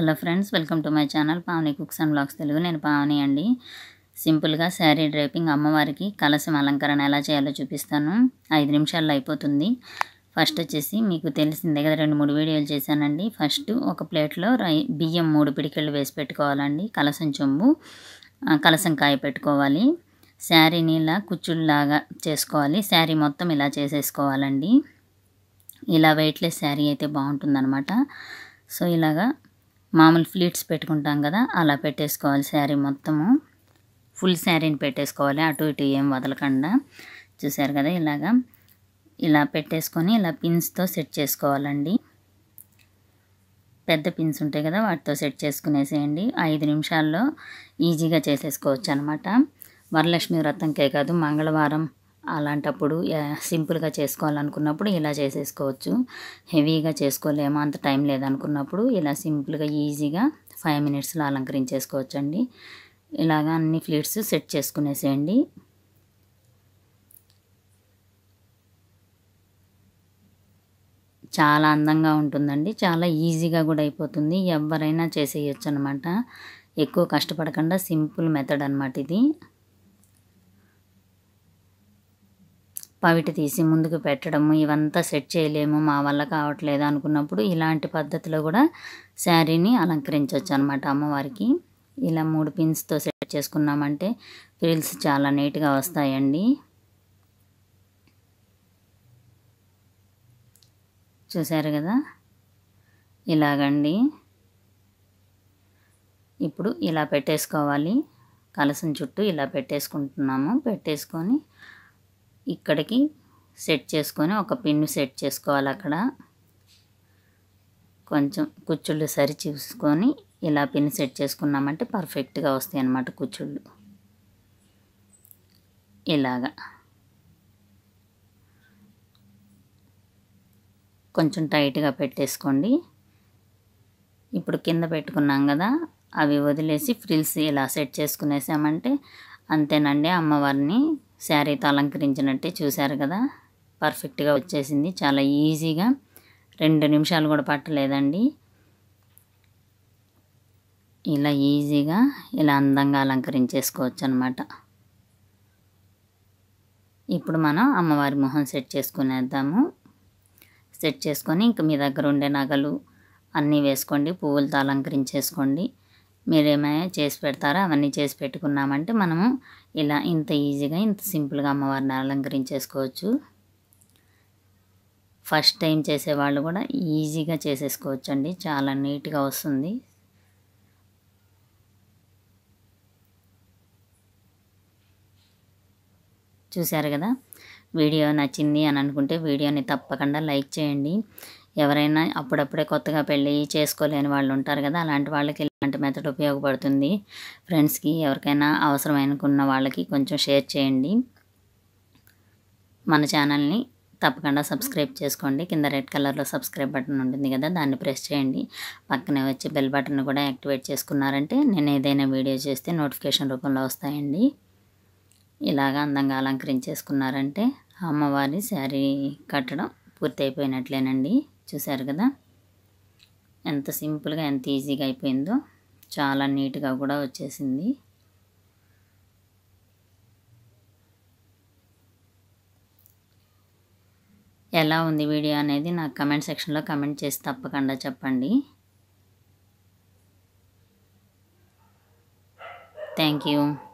hello friends welcome to my channel Pavani cooks and blogs Telugu నేను పావని అండి సింపుల్గా శారీ డ్రైపింగ్ అమ్మవారికి కలసం అలంకరణ ఎలా చేయాలో చూపిస్తాను ఐదు నిమిషాల్లో అయిపోతుంది ఫస్ట్ వచ్చేసి మీకు తెలిసిందే కదా రెండు మూడు వీడియోలు చేశానండి ఫస్ట్ ఒక ప్లేట్లో రై బియ్యం మూడు పిడికెళ్ళు వేసి పెట్టుకోవాలండి కలసం చెంబు కలసం కాయ పెట్టుకోవాలి శారీని ఇలా కుచ్చుల్లాగా చేసుకోవాలి శారీ మొత్తం ఇలా చేసేసుకోవాలండి ఇలా వెయిట్లెస్ శారీ అయితే బాగుంటుందన్నమాట సో ఇలాగా మామూలు ఫ్లీట్స్ పెట్టుకుంటాం కదా అలా పెట్టేసుకోవాలి శారీ మొత్తము ఫుల్ శారీని పెట్టేసుకోవాలి అటు ఇటు ఏం వదలకుండా చూశారు కదా ఇలాగా ఇలా పెట్టేసుకొని ఇలా పిన్స్తో సెట్ చేసుకోవాలండి పెద్ద పిన్స్ ఉంటాయి కదా వాటితో సెట్ చేసుకునేసేయండి ఐదు నిమిషాల్లో ఈజీగా చేసేసుకోవచ్చు అనమాట వరలక్ష్మి వ్రతంకే కాదు మంగళవారం అలాంటప్పుడు సింపుల్గా చేసుకోవాలనుకున్నప్పుడు ఇలా చేసేసుకోవచ్చు హెవీగా చేసుకోలేమో అంత టైం లేదనుకున్నప్పుడు ఇలా సింపుల్గా ఈజీగా ఫైవ్ మినిట్స్లో అలంకరించేసుకోవచ్చు అండి ఇలాగా అన్ని ఫ్లీట్స్ సెట్ చేసుకునేసేయండి చాలా అందంగా ఉంటుందండి చాలా ఈజీగా కూడా అయిపోతుంది ఎవరైనా చేసేయచ్చు అనమాట ఎక్కువ కష్టపడకుండా సింపుల్ మెథడ్ అనమాట ఇది పవిట తీసి ముందుకు పెట్టడము ఇవంతా సెట్ చేయలేము మా వల్ల కావట్లేదు అనుకున్నప్పుడు ఇలాంటి పద్ధతిలో కూడా శారీని అలంకరించవచ్చు అనమాట అమ్మవారికి ఇలా మూడు పిన్స్తో సెట్ చేసుకున్నామంటే ఫ్రిల్స్ చాలా నీట్గా వస్తాయండి చూశారు కదా ఇలాగండి ఇప్పుడు ఇలా పెట్టేసుకోవాలి కలసం చుట్టూ ఇలా పెట్టేసుకుంటున్నాము పెట్టేసుకొని ఇక్కడికి సెట్ చేసుకొని ఒక పిన్ను సెట్ చేసుకోవాలి అక్కడ కొంచెం కుచ్చుళ్ళు సరి చూసుకొని ఇలా పిన్ సెట్ చేసుకున్నామంటే పర్ఫెక్ట్గా వస్తాయి అన్నమాట కుచ్చుళ్ళు ఇలాగా కొంచెం టైట్గా పెట్టేసుకోండి ఇప్పుడు కింద పెట్టుకున్నాం కదా అవి వదిలేసి ఫ్రిల్స్ ఇలా సెట్ చేసుకునేసామంటే అంతేనండి అమ్మవారిని శారీతో అలంకరించినట్టే చూశారు కదా పర్ఫెక్ట్గా వచ్చేసింది చాలా ఈజీగా రెండు నిమిషాలు కూడా పట్టలేదండి ఇలా ఈజీగా ఇలా అందంగా అలంకరించేసుకోవచ్చు అనమాట ఇప్పుడు మనం అమ్మవారి మొహం సెట్ చేసుకునేద్దాము సెట్ చేసుకొని ఇంక మీ దగ్గర ఉండే నగలు అన్నీ వేసుకోండి పువ్వులతో అలంకరించేసుకోండి మీరు ఏమైనా చేసి పెడతారో అవన్నీ చేసి పెట్టుకున్నామంటే మనము ఇలా ఇంత ఈజీగా ఇంత సింపుల్గా అమ్మవారిని అలంకరించేసుకోవచ్చు ఫస్ట్ టైం చేసేవాళ్ళు కూడా ఈజీగా చేసేసుకోవచ్చు అండి చాలా నీట్గా వస్తుంది చూశారు కదా వీడియో నచ్చింది అని అనుకుంటే వీడియోని తప్పకుండా లైక్ చేయండి ఎవరైనా అప్పుడప్పుడే కొత్తగా పెళ్ళి చేసుకోలేని వాళ్ళు ఉంటారు కదా అలాంటి వాళ్ళకి ఇలాంటి మెథడ్ ఉపయోగపడుతుంది ఫ్రెండ్స్కి ఎవరికైనా అవసరమైనకున్న వాళ్ళకి కొంచెం షేర్ చేయండి మన ఛానల్ని తప్పకుండా సబ్స్క్రైబ్ చేసుకోండి కింద రెడ్ కలర్లో సబ్స్క్రైబ్ బటన్ ఉంటుంది కదా దాన్ని ప్రెస్ చేయండి పక్కనే వచ్చి బెల్ బటన్ కూడా యాక్టివేట్ చేసుకున్నారంటే నేను ఏదైనా వీడియో చేస్తే నోటిఫికేషన్ రూపంలో వస్తాయండి ఇలాగ అందంగా అలంకరించేసుకున్నారంటే అమ్మవారి శారీ కట్టడం పూర్తయిపోయినట్లేనండి చూసారు కదా ఎంత సింపుల్గా ఎంత ఈజీగా అయిపోయిందో చాలా నీట్గా కూడా వచ్చేసింది ఎలా ఉంది వీడియో అనేది నాకు కమెంట్ సెక్షన్లో కమెంట్ చేసి తప్పకుండా చెప్పండి థ్యాంక్ యూ